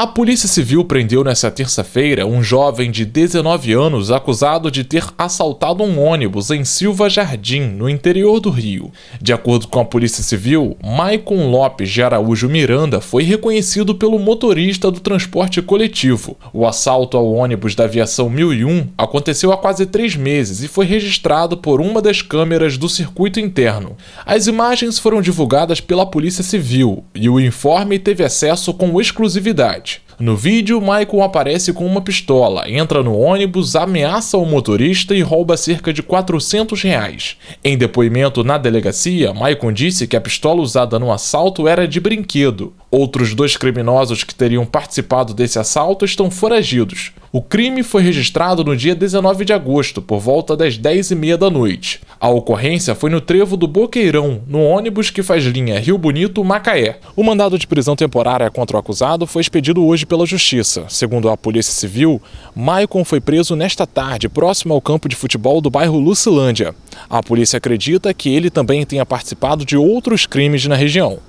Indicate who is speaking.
Speaker 1: A Polícia Civil prendeu nesta terça-feira um jovem de 19 anos acusado de ter assaltado um ônibus em Silva Jardim, no interior do Rio. De acordo com a Polícia Civil, Maicon Lopes de Araújo Miranda foi reconhecido pelo motorista do transporte coletivo. O assalto ao ônibus da Aviação 1001 aconteceu há quase três meses e foi registrado por uma das câmeras do circuito interno. As imagens foram divulgadas pela Polícia Civil e o informe teve acesso com exclusividade. No vídeo, Michael aparece com uma pistola, entra no ônibus, ameaça o motorista e rouba cerca de 400 reais. Em depoimento na delegacia, Michael disse que a pistola usada no assalto era de brinquedo. Outros dois criminosos que teriam participado desse assalto estão foragidos. O crime foi registrado no dia 19 de agosto, por volta das 10h30 da noite. A ocorrência foi no trevo do Boqueirão, no ônibus que faz linha Rio Bonito-Macaé. O mandado de prisão temporária contra o acusado foi expedido hoje pela Justiça. Segundo a Polícia Civil, Maicon foi preso nesta tarde, próximo ao campo de futebol do bairro Lucilândia. A polícia acredita que ele também tenha participado de outros crimes na região.